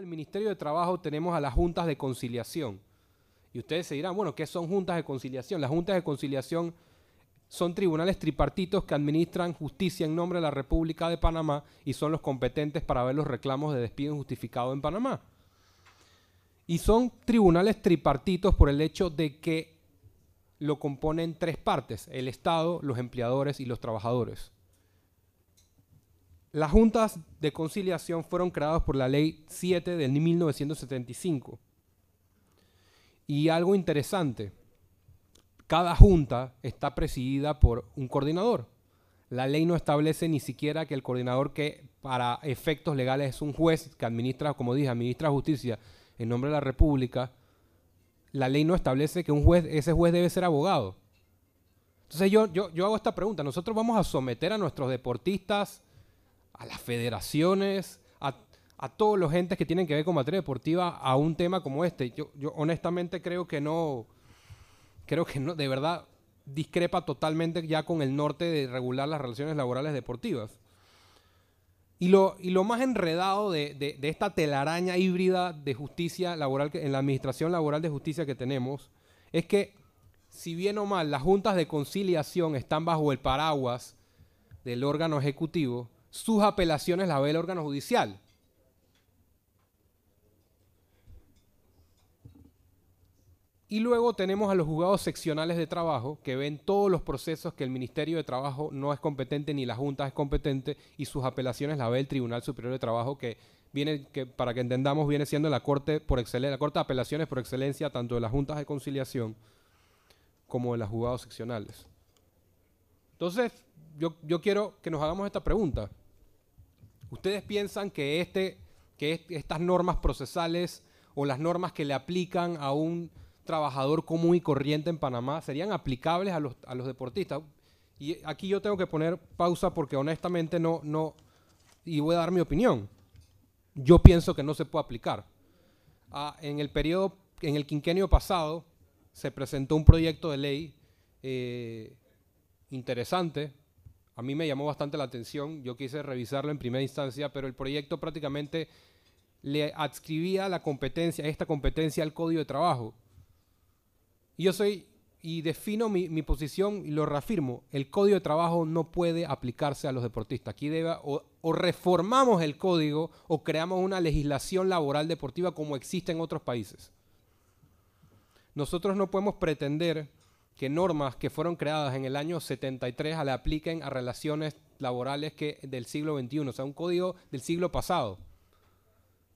el Ministerio de Trabajo tenemos a las juntas de conciliación. Y ustedes se dirán, bueno, ¿qué son juntas de conciliación? Las juntas de conciliación son tribunales tripartitos que administran justicia en nombre de la República de Panamá y son los competentes para ver los reclamos de despido injustificado en Panamá. Y son tribunales tripartitos por el hecho de que lo componen tres partes, el Estado, los empleadores y los trabajadores. Las juntas de conciliación fueron creadas por la ley 7 de 1975. Y algo interesante, cada junta está presidida por un coordinador. La ley no establece ni siquiera que el coordinador que para efectos legales es un juez que administra, como dije, administra justicia en nombre de la República. La ley no establece que un juez, ese juez debe ser abogado. Entonces yo, yo, yo hago esta pregunta. Nosotros vamos a someter a nuestros deportistas, a las federaciones, a, todos los entes que tienen que ver con materia deportiva a un tema como este. Yo, yo honestamente creo que no, creo que no, de verdad discrepa totalmente ya con el norte de regular las relaciones laborales deportivas. Y lo, y lo más enredado de, esta telaraña híbrida de justicia laboral, en la administración laboral de justicia que tenemos, es que, si bien o mal, las juntas de conciliación están bajo el paraguas del órgano ejecutivo, sus apelaciones la ve el órgano judicial. Y luego tenemos a los juzgados seccionales de trabajo que ven todos los procesos que el Ministerio de Trabajo no es competente ni la Junta es competente y sus apelaciones la ve el Tribunal Superior de Trabajo que viene, que para que entendamos, viene siendo la Corte por excelencia, la de Apelaciones por excelencia tanto de las Juntas de Conciliación como de los juzgados seccionales. Entonces, yo, yo quiero que nos hagamos esta pregunta. ¿Ustedes piensan que, este, que estas normas procesales o las normas que le aplican a un trabajador común y corriente en Panamá serían aplicables a los, deportistas? Y aquí yo tengo que poner pausa porque honestamente no, no, y voy a dar mi opinión. Yo pienso que no se puede aplicar. Ah, en el periodo, en el quinquenio pasado, se presentó un proyecto de ley eh, interesante, a mí me llamó bastante la atención, yo quise revisarlo en primera instancia, pero el proyecto prácticamente le adscribía la competencia, esta competencia al código de trabajo. Y yo soy, y defino mi, posición y lo reafirmo, el código de trabajo no puede aplicarse a los deportistas. Aquí debe, o reformamos el código o creamos una legislación laboral deportiva como existe en otros países. Nosotros no podemos pretender que normas que fueron creadas en el año 73 a la apliquen a relaciones laborales que del siglo XXI, o sea, un código del siglo pasado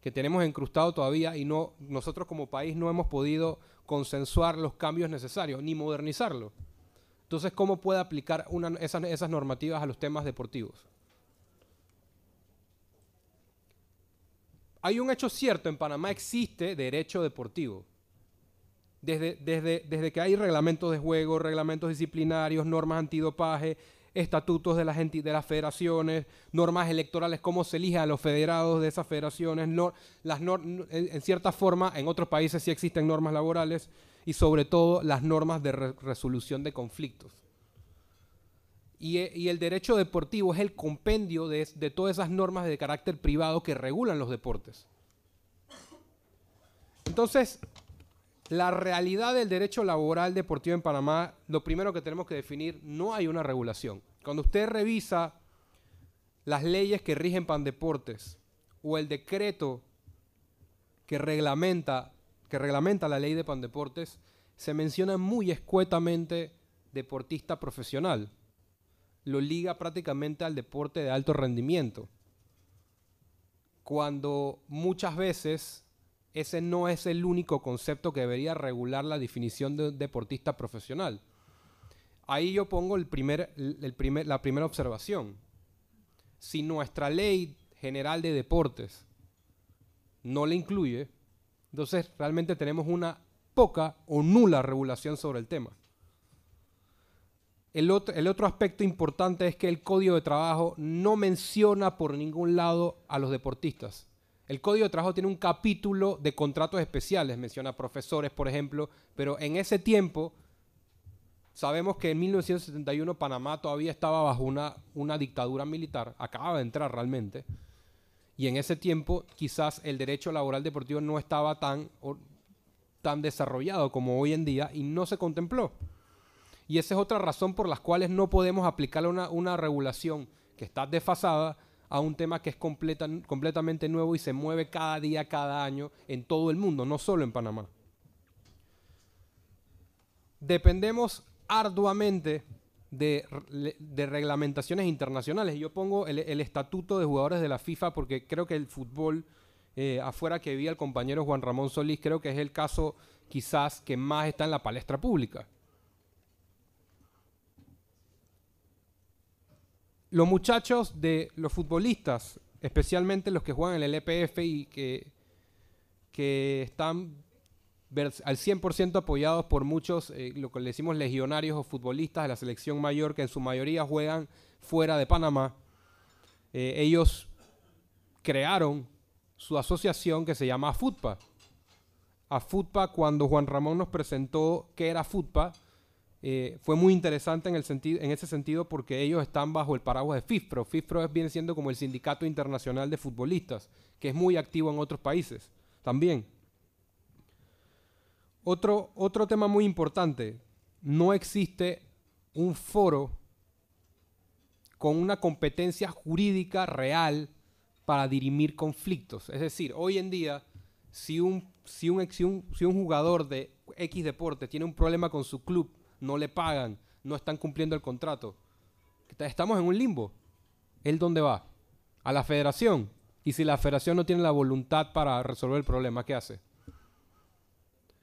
que tenemos encrustado todavía y no nosotros como país no hemos podido consensuar los cambios necesarios ni modernizarlo. Entonces, ¿cómo puede aplicar esas normativas a los temas deportivos? Hay un hecho cierto, en Panamá existe derecho deportivo. Desde, desde, que hay reglamentos de juego, reglamentos disciplinarios, normas antidopaje, estatutos de las, de las federaciones, normas electorales, cómo se elige a los federados de esas federaciones, las en, cierta forma, en otros países sí existen normas laborales y sobre todo las normas de resolución de conflictos. Y, el derecho deportivo es el compendio de, de todas esas normas de carácter privado que regulan los deportes. Entonces, la realidad del derecho laboral deportivo en Panamá, lo primero que tenemos que definir, no hay una regulación. Cuando usted revisa las leyes que rigen Pandeportes o el decreto que reglamenta, que reglamenta la ley de Pandeportes, se menciona muy escuetamente deportista profesional. Lo liga prácticamente al deporte de alto rendimiento. Cuando muchas veces ese no es el único concepto que debería regular la definición de deportista profesional. Ahí yo pongo el primer, la primera observación. Si nuestra ley general de deportes no la incluye, entonces realmente tenemos una poca o nula regulación sobre el tema. el otro, aspecto importante es que el código de trabajo no menciona por ningún lado a los deportistas. El Código de Trabajo tiene un capítulo de contratos especiales, menciona profesores, por ejemplo, pero en ese tiempo sabemos que en 1971 Panamá todavía estaba bajo una, una dictadura militar, acaba de entrar realmente, y en ese tiempo quizás el derecho laboral deportivo no estaba tan, tan desarrollado como hoy en día y no se contempló. Y esa es otra razón por las cuales no podemos aplicar una, una regulación que está desfasada a un tema que es completamente nuevo y se mueve cada día, cada año en todo el mundo, no solo en Panamá. Dependemos arduamente de, reglamentaciones internacionales. Yo pongo el, estatuto de jugadores de la FIFA porque creo que el fútbol eh, afuera que vi al compañero Juan Ramón Solís, creo que es el caso quizás que más está en la palestra pública. los muchachos de los futbolistas, especialmente los que juegan en el EPF y que, que están al 100% apoyados por muchos, eh, lo que le decimos legionarios o futbolistas de la selección mayor, que en su mayoría juegan fuera de Panamá, eh, ellos crearon su asociación que se llama FUTPA. A FUTPA, cuando Juan Ramón nos presentó que era FUTPA, eh, fue muy interesante en, el sentido, en ese sentido porque ellos están bajo el paraguas de FIFPRO. FIFPRO viene siendo como el sindicato internacional de futbolistas, que es muy activo en otros países también. Otro, otro tema muy importante, no existe un foro con una competencia jurídica real para dirimir conflictos. Es decir, hoy en día, si un, si un, si un jugador de X deporte tiene un problema con su club no le pagan, no están cumpliendo el contrato. Estamos en un limbo. ¿El dónde va? A la federación. Y si la federación no tiene la voluntad para resolver el problema, ¿qué hace?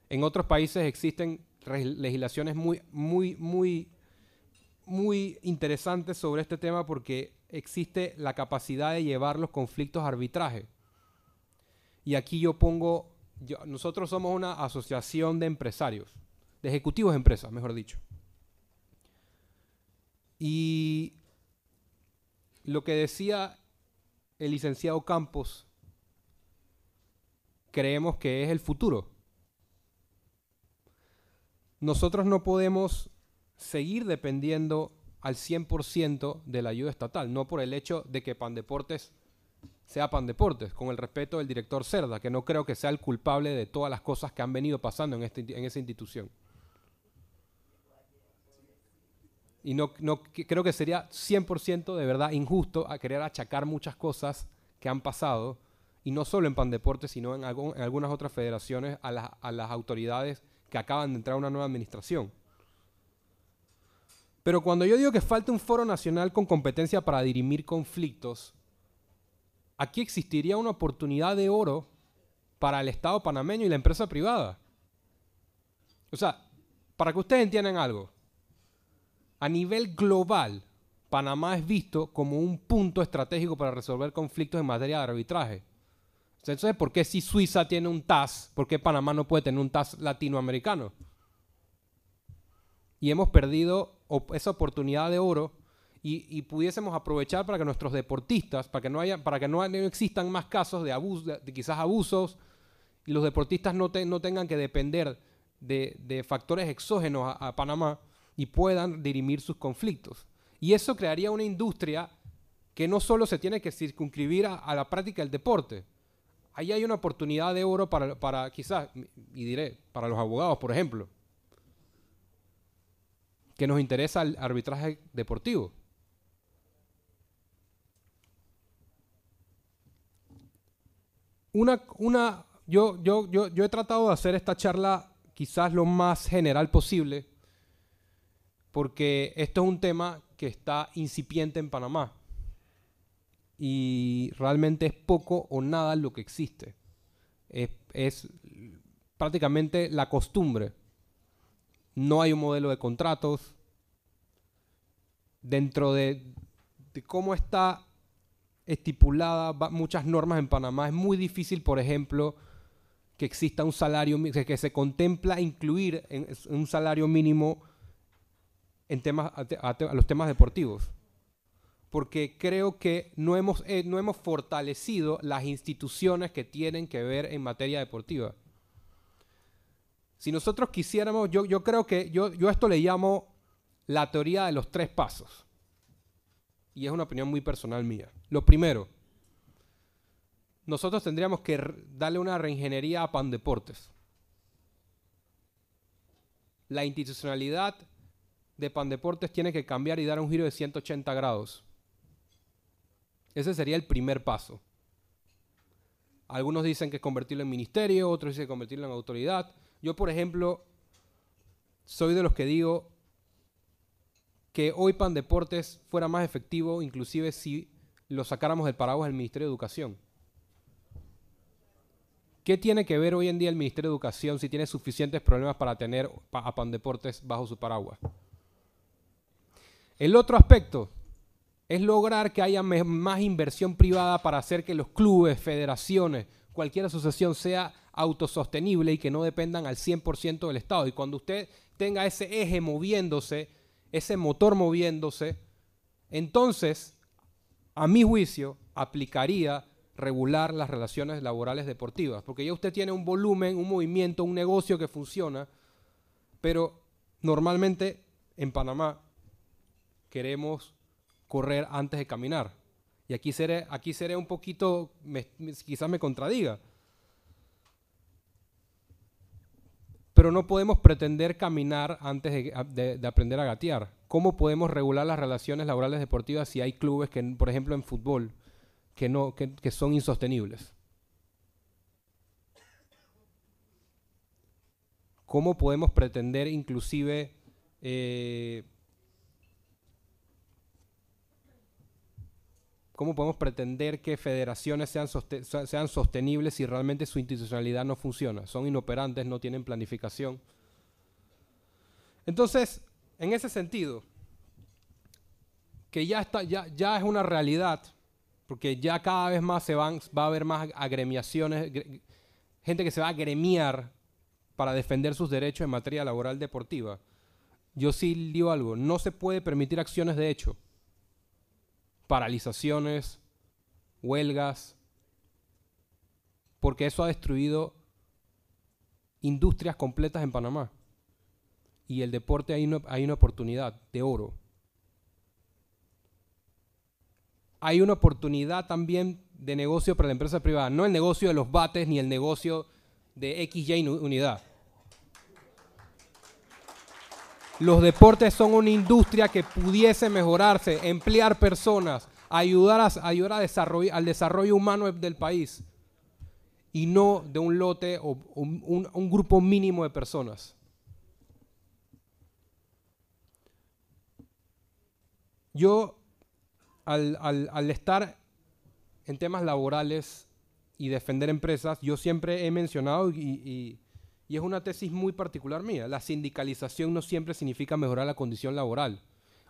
En otros países existen legislaciones muy, muy, muy, muy interesantes sobre este tema porque existe la capacidad de llevar los conflictos a arbitraje. Y aquí yo pongo, nosotros somos una asociación de empresarios de ejecutivos de empresas, mejor dicho. Y lo que decía el licenciado Campos, creemos que es el futuro. Nosotros no podemos seguir dependiendo al 100% de la ayuda estatal, no por el hecho de que Pandeportes sea Pandeportes, con el respeto del director Cerda, que no creo que sea el culpable de todas las cosas que han venido pasando en, este, en esa institución. Y no, creo que sería 100% de verdad injusto a querer achacar muchas cosas que han pasado, y no solo en Pandeporte, sino en, algunas otras federaciones, a, a las autoridades que acaban de entrar a una nueva administración. Pero cuando yo digo que falta un foro nacional con competencia para dirimir conflictos, aquí existiría una oportunidad de oro para el Estado panameño y la empresa privada. O sea, para que ustedes entiendan algo, a nivel global, Panamá es visto como un punto estratégico para resolver conflictos en materia de arbitraje. Entonces, ¿por qué si Suiza tiene un TAS, por qué Panamá no puede tener un TAS latinoamericano? Y hemos perdido esa oportunidad de oro y, pudiésemos aprovechar para que nuestros deportistas, para que no, haya, para que no, existan más casos de, de, quizás abusos, y los deportistas no, tengan que depender de, factores exógenos a Panamá, y puedan dirimir sus conflictos. Y eso crearía una industria que no solo se tiene que circunscribir a, la práctica del deporte. Ahí hay una oportunidad de oro para, para quizás, y diré, para los abogados, por ejemplo, que nos interesa el arbitraje deportivo. Una, una, yo, yo, yo, yo he tratado de hacer esta charla quizás lo más general posible, porque esto es un tema que está incipiente en Panamá y realmente es poco o nada lo que existe. Es, prácticamente la costumbre. No hay un modelo de contratos. Dentro de, cómo está estipulada muchas normas en Panamá, es muy difícil, por ejemplo, que exista un salario, que se contempla incluir un salario mínimo en temas, a, los temas deportivos. Porque creo que no hemos, eh, no hemos fortalecido las instituciones que tienen que ver en materia deportiva. Si nosotros quisiéramos, yo, yo creo que yo, yo esto le llamo la teoría de los tres pasos. Y es una opinión muy personal mía. Lo primero, nosotros tendríamos que darle una reingeniería a Pandeportes. La institucionalidad de Pandeportes tiene que cambiar y dar un giro de 180 grados. Ese sería el primer paso. Algunos dicen que convertirlo en ministerio, otros dicen que convertirlo en autoridad. Yo, por ejemplo, soy de los que digo que hoy Pandeportes fuera más efectivo, inclusive si lo sacáramos del paraguas del Ministerio de Educación. ¿Qué tiene que ver hoy en día el Ministerio de Educación si tiene suficientes problemas para tener a Pandeportes bajo su paraguas? El otro aspecto es lograr que haya más inversión privada para hacer que los clubes, federaciones, cualquier asociación sea autosostenible y que no dependan al 100% del Estado. Y cuando usted tenga ese eje moviéndose, ese motor moviéndose, entonces, a mi juicio, aplicaría regular las relaciones laborales deportivas, porque ya usted tiene un volumen, un movimiento, un negocio que funciona, pero normalmente en Panamá queremos correr antes de caminar. Y aquí seré, aquí seré un poquito, quizás me contradiga. Pero no podemos pretender caminar antes de, aprender a gatear. ¿Cómo podemos regular las relaciones laborales deportivas si hay clubes que, por ejemplo, en fútbol, que, no, son insostenibles? ¿Cómo podemos pretender inclusive eh, ¿Cómo podemos pretender que federaciones sean, sostenibles si realmente su institucionalidad no funciona? Son inoperantes, no tienen planificación. Entonces, en ese sentido, que ya, está, ya, ya es una realidad, porque ya cada vez más se van, va a haber más agremiaciones, gente que se va a agremiar para defender sus derechos en materia laboral deportiva. Yo sí digo algo, no se puede permitir acciones de hecho paralizaciones, huelgas, porque eso ha destruido industrias completas en Panamá. Y el deporte hay una, hay una oportunidad de oro. Hay una oportunidad también de negocio para la empresa privada, no el negocio de los bates ni el negocio de XY unidad Los deportes son una industria que pudiese mejorarse, emplear personas, ayudar, a, ayudar al desarrollo humano del país y no de un lote o un, grupo mínimo de personas. Yo, al, estar en temas laborales y defender empresas, yo siempre he mencionado y y es una tesis muy particular mía, la sindicalización no siempre significa mejorar la condición laboral.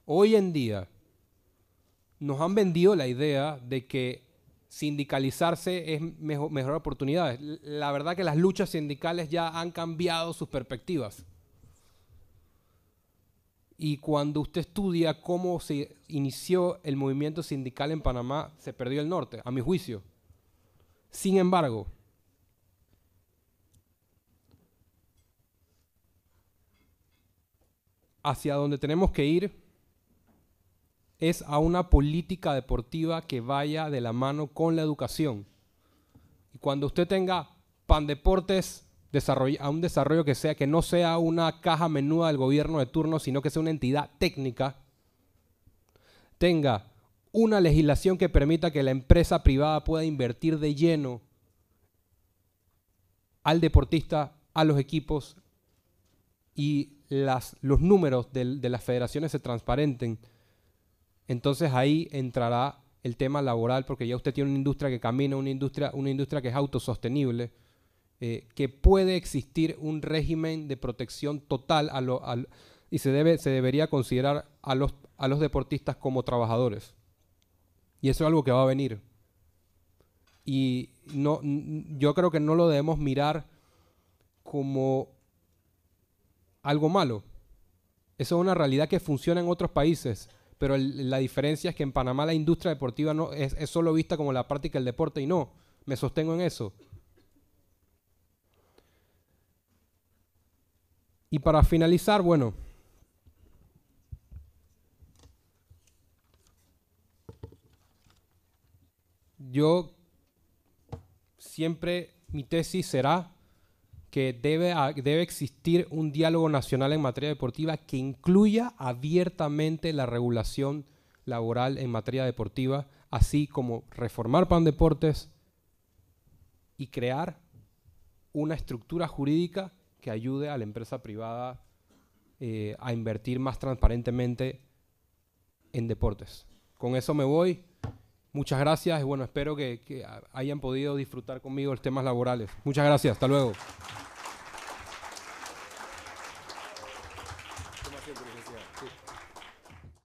Hoy en día nos han vendido la idea de que sindicalizarse es mejor, oportunidad. oportunidades. La verdad que las luchas sindicales ya han cambiado sus perspectivas. Y cuando usted estudia cómo se inició el movimiento sindical en Panamá, se perdió el norte, a mi juicio. Sin embargo, hacia donde tenemos que ir es a una política deportiva que vaya de la mano con la educación. Y cuando usted tenga deportes a un desarrollo que sea que no sea una caja menuda del gobierno de turno, sino que sea una entidad técnica, tenga una legislación que permita que la empresa privada pueda invertir de lleno al deportista, a los equipos y los números de, las federaciones se transparenten, entonces ahí entrará el tema laboral, porque ya usted tiene una industria que camina, una industria, una industria que es autosostenible, eh, que puede existir un régimen de protección total a y se, debe, se debería considerar a los, a los deportistas como trabajadores. Y eso es algo que va a venir. Y no, yo creo que no lo debemos mirar como algo malo. Eso es una realidad que funciona en otros países, pero la diferencia es que en Panamá la industria deportiva no es, es solo vista como la práctica del deporte y no, me sostengo en eso. Y para finalizar, bueno, yo siempre mi tesis será que debe, debe existir un diálogo nacional en materia deportiva que incluya abiertamente la regulación laboral en materia deportiva, así como reformar PAN Deportes y crear una estructura jurídica que ayude a la empresa privada eh, a invertir más transparentemente en deportes. Con eso me voy. Muchas gracias y bueno, espero que, que hayan podido disfrutar conmigo los temas laborales. Muchas gracias, hasta luego.